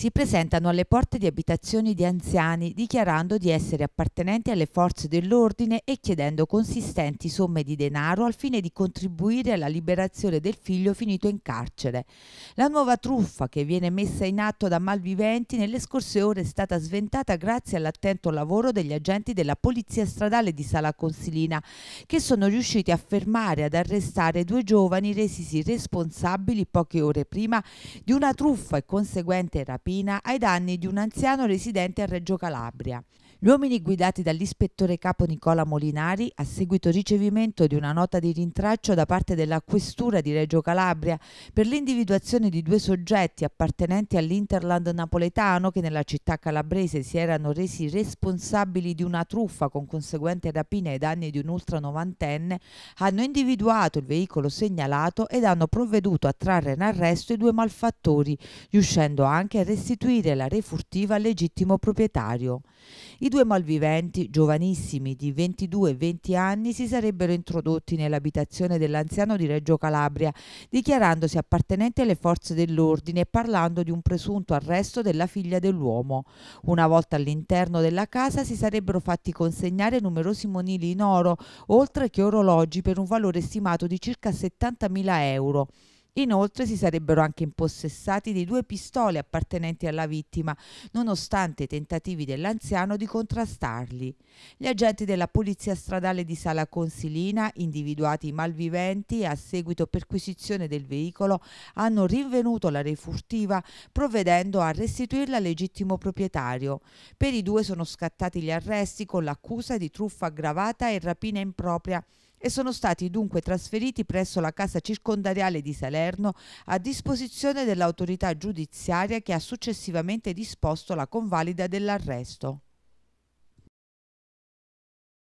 si presentano alle porte di abitazioni di anziani dichiarando di essere appartenenti alle forze dell'ordine e chiedendo consistenti somme di denaro al fine di contribuire alla liberazione del figlio finito in carcere. La nuova truffa che viene messa in atto da malviventi nelle scorse ore è stata sventata grazie all'attento lavoro degli agenti della Polizia Stradale di Sala Consilina che sono riusciti a fermare ad arrestare due giovani resisi responsabili poche ore prima di una truffa e conseguente rapina rapina ai danni di un anziano residente a Reggio Calabria. Gli uomini guidati dall'ispettore capo Nicola Molinari, a seguito ricevimento di una nota di rintraccio da parte della Questura di Reggio Calabria per l'individuazione di due soggetti appartenenti all'Interland napoletano che nella città calabrese si erano resi responsabili di una truffa con conseguente rapina ai danni di un ultra novantenne, hanno individuato il veicolo segnalato ed hanno provveduto a trarre in arresto i due malfattori, riuscendo anche a restituire la refurtiva al legittimo proprietario. I due malviventi, giovanissimi di 22 e 20 anni, si sarebbero introdotti nell'abitazione dell'anziano di Reggio Calabria, dichiarandosi appartenenti alle forze dell'ordine e parlando di un presunto arresto della figlia dell'uomo. Una volta all'interno della casa si sarebbero fatti consegnare numerosi monili in oro, oltre che orologi per un valore stimato di circa 70.000 euro. Inoltre si sarebbero anche impossessati di due pistole appartenenti alla vittima, nonostante i tentativi dell'anziano di contrastarli. Gli agenti della Polizia Stradale di Sala Consilina, individuati i malviventi e a seguito perquisizione del veicolo, hanno rinvenuto la refurtiva provvedendo a restituirla al legittimo proprietario. Per i due sono scattati gli arresti con l'accusa di truffa aggravata e rapina impropria e sono stati dunque trasferiti presso la Casa Circondariale di Salerno a disposizione dell'autorità giudiziaria che ha successivamente disposto la convalida dell'arresto.